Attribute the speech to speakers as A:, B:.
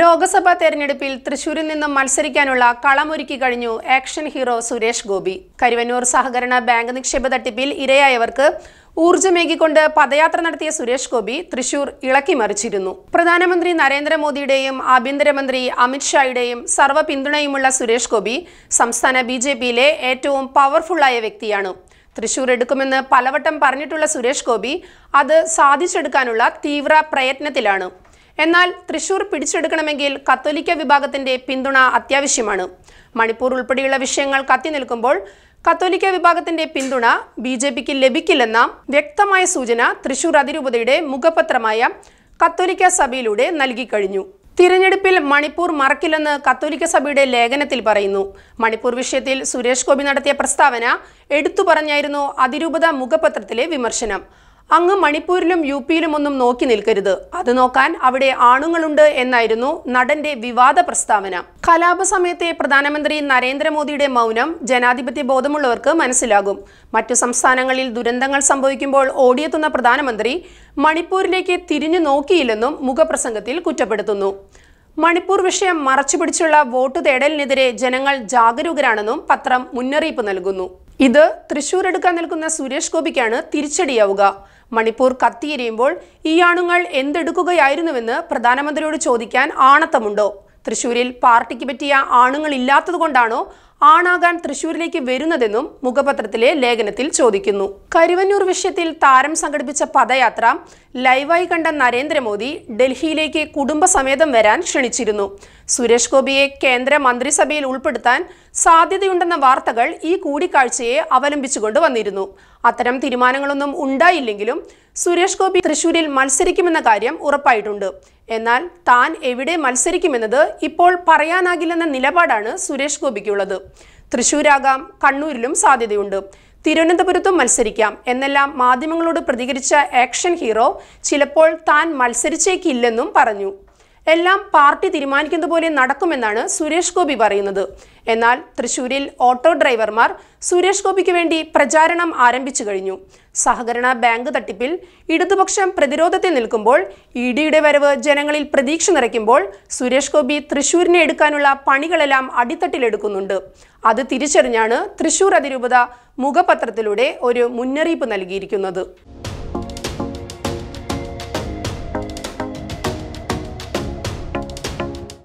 A: ലോക്സഭാ തെരഞ്ഞെടുപ്പിൽ തൃശൂരിൽ നിന്നും മത്സരിക്കാനുള്ള കളമൊരുക്കി കഴിഞ്ഞു ആക്ഷൻ ഹീറോ സുരേഷ് ഗോപി കരുവന്നൂർ സഹകരണ ബാങ്ക് നിക്ഷേപ തട്ടിപ്പിൽ ഇരയായവർക്ക് ഊർജ്ജമേകിക്കൊണ്ട് പദയാത്ര നടത്തിയ സുരേഷ് ഗോപി തൃശൂർ ഇളക്കിമറിച്ചിരുന്നു പ്രധാനമന്ത്രി നരേന്ദ്രമോദിയുടെയും ആഭ്യന്തരമന്ത്രി അമിത്ഷായുടെയും സർവ്വ പിന്തുണയുമുള്ള സുരേഷ് ഗോപി സംസ്ഥാന ബി ജെ പിയിലെ ഏറ്റവും പവർഫുള്ളായ വ്യക്തിയാണ് തൃശൂർ എടുക്കുമെന്ന് പലവട്ടം പറഞ്ഞിട്ടുള്ള സുരേഷ് ഗോപി അത് സാധിച്ചെടുക്കാനുള്ള തീവ്ര പ്രയത്നത്തിലാണ് എന്നാൽ തൃശൂർ പിടിച്ചെടുക്കണമെങ്കിൽ കത്തോലിക്ക വിഭാഗത്തിന്റെ പിന്തുണ അത്യാവശ്യമാണ് മണിപ്പൂർ ഉൾപ്പെടെയുള്ള വിഷയങ്ങൾ കത്തി നിൽക്കുമ്പോൾ കത്തോലിക്ക വിഭാഗത്തിന്റെ പിന്തുണ ബി ജെ പിക്ക് ലഭിക്കില്ലെന്ന വ്യക്തമായ സൂചന തൃശൂർ അതിരൂപതയുടെ മുഖപത്രമായ കത്തോലിക്ക സഭയിലൂടെ നൽകിക്കഴിഞ്ഞു തിരഞ്ഞെടുപ്പിൽ മണിപ്പൂർ മറക്കില്ലെന്ന് കത്തോലിക്ക സഭയുടെ ലേഖനത്തിൽ പറയുന്നു മണിപ്പൂർ വിഷയത്തിൽ സുരേഷ് ഗോപി നടത്തിയ പ്രസ്താവന എടുത്തു പറഞ്ഞായിരുന്നു അതിരൂപത മുഖപത്രത്തിലെ വിമർശനം അങ്ങ് മണിപ്പൂരിലും യു പിയിലും ഒന്നും നോക്കി നിൽക്കരുത് അത് നോക്കാൻ അവിടെ ആണുങ്ങളുണ്ട് എന്നായിരുന്നു നടന്റെ വിവാദ പ്രസ്താവന കലാപ സമയത്തെ പ്രധാനമന്ത്രി നരേന്ദ്രമോദിയുടെ മൗനം ജനാധിപത്യ ബോധമുള്ളവർക്ക് മനസ്സിലാകും മറ്റു സംസ്ഥാനങ്ങളിൽ ദുരന്തങ്ങൾ സംഭവിക്കുമ്പോൾ ഓടിയെത്തുന്ന പ്രധാനമന്ത്രി മണിപ്പൂരിലേക്ക് തിരിഞ്ഞു നോക്കിയില്ലെന്നും മുഖപ്രസംഗത്തിൽ കുറ്റപ്പെടുത്തുന്നു മണിപ്പൂർ വിഷയം മറച്ചുപിടിച്ചുള്ള വോട്ട് തേടലിനെതിരെ ജനങ്ങൾ ജാഗരൂകരാണെന്നും പത്രം മുന്നറിയിപ്പ് നൽകുന്നു ഇത് തൃശൂർ എടുക്കാൻ നിൽക്കുന്ന സുരേഷ് ഗോപിക്കാണ് തിരിച്ചടിയാവുക മണിപ്പൂർ കത്തിയിരിയുമ്പോൾ ഈ ആണുങ്ങൾ എന്തെടുക്കുകയായിരുന്നുവെന്ന് പ്രധാനമന്ത്രിയോട് ചോദിക്കാൻ ആണത്തമുണ്ടോ തൃശൂരിൽ പാർട്ടിക്ക് പറ്റിയ ആണുങ്ങൾ ഇല്ലാത്തതുകൊണ്ടാണോ ആണാകാൻ തൃശൂരിലേക്ക് വരുന്നതെന്നും മുഖപത്രത്തിലെ ലേഖനത്തിൽ ചോദിക്കുന്നു കരുവന്നൂർ വിഷയത്തിൽ താരം സംഘടിപ്പിച്ച പദയാത്ര ലൈവായി കണ്ട നരേന്ദ്രമോദി ഡൽഹിയിലേക്ക് കുടുംബസമേതം വരാൻ ക്ഷണിച്ചിരുന്നു സുരേഷ് ഗോപിയെ കേന്ദ്ര മന്ത്രിസഭയിൽ ഉൾപ്പെടുത്താൻ സാധ്യതയുണ്ടെന്ന വാർത്തകൾ ഈ കൂടിക്കാഴ്ചയെ അവലംബിച്ചുകൊണ്ട് വന്നിരുന്നു അത്തരം തീരുമാനങ്ങളൊന്നും ഉണ്ടായില്ലെങ്കിലും സുരേഷ് ഗോപി തൃശൂരിൽ മത്സരിക്കുമെന്ന കാര്യം ഉറപ്പായിട്ടുണ്ട് എന്നാൽ താൻ എവിടെ മത്സരിക്കുമെന്നത് ഇപ്പോൾ പറയാനാകില്ലെന്ന നിലപാടാണ് സുരേഷ് ഗോപിക്കുള്ളത് തൃശൂരാകാം കണ്ണൂരിലും സാധ്യതയുണ്ട് തിരുവനന്തപുരത്തും മത്സരിക്കാം എന്നെല്ലാം മാധ്യമങ്ങളോട് പ്രതികരിച്ച ആക്ഷൻ ഹീറോ ചിലപ്പോൾ താൻ മത്സരിച്ചേക്കില്ലെന്നും പറഞ്ഞു എല്ലാം പാർട്ടി തീരുമാനിക്കുന്നത് പോലെ നടക്കുമെന്നാണ് സുരേഷ് ഗോപി പറയുന്നത് എന്നാൽ തൃശൂരിൽ ഓട്ടോ ഡ്രൈവർമാർ സുരേഷ് ഗോപിക്ക് വേണ്ടി പ്രചാരണം ആരംഭിച്ചു കഴിഞ്ഞു സഹകരണ ബാങ്ക് തട്ടിപ്പിൽ ഇടതുപക്ഷം പ്രതിരോധത്തിൽ നിൽക്കുമ്പോൾ ഇ ഡിയുടെ വരവ് ജനങ്ങളിൽ പ്രതീക്ഷ നിറയ്ക്കുമ്പോൾ സുരേഷ് ഗോപി തൃശൂരിനെ എടുക്കാനുള്ള പണികളെല്ലാം അടിത്തട്ടിലെടുക്കുന്നുണ്ട് അത് തിരിച്ചറിഞ്ഞാണ് തൃശൂർ അതിരൂപത മുഖപത്രത്തിലൂടെ ഒരു മുന്നറിയിപ്പ് നൽകിയിരിക്കുന്നത്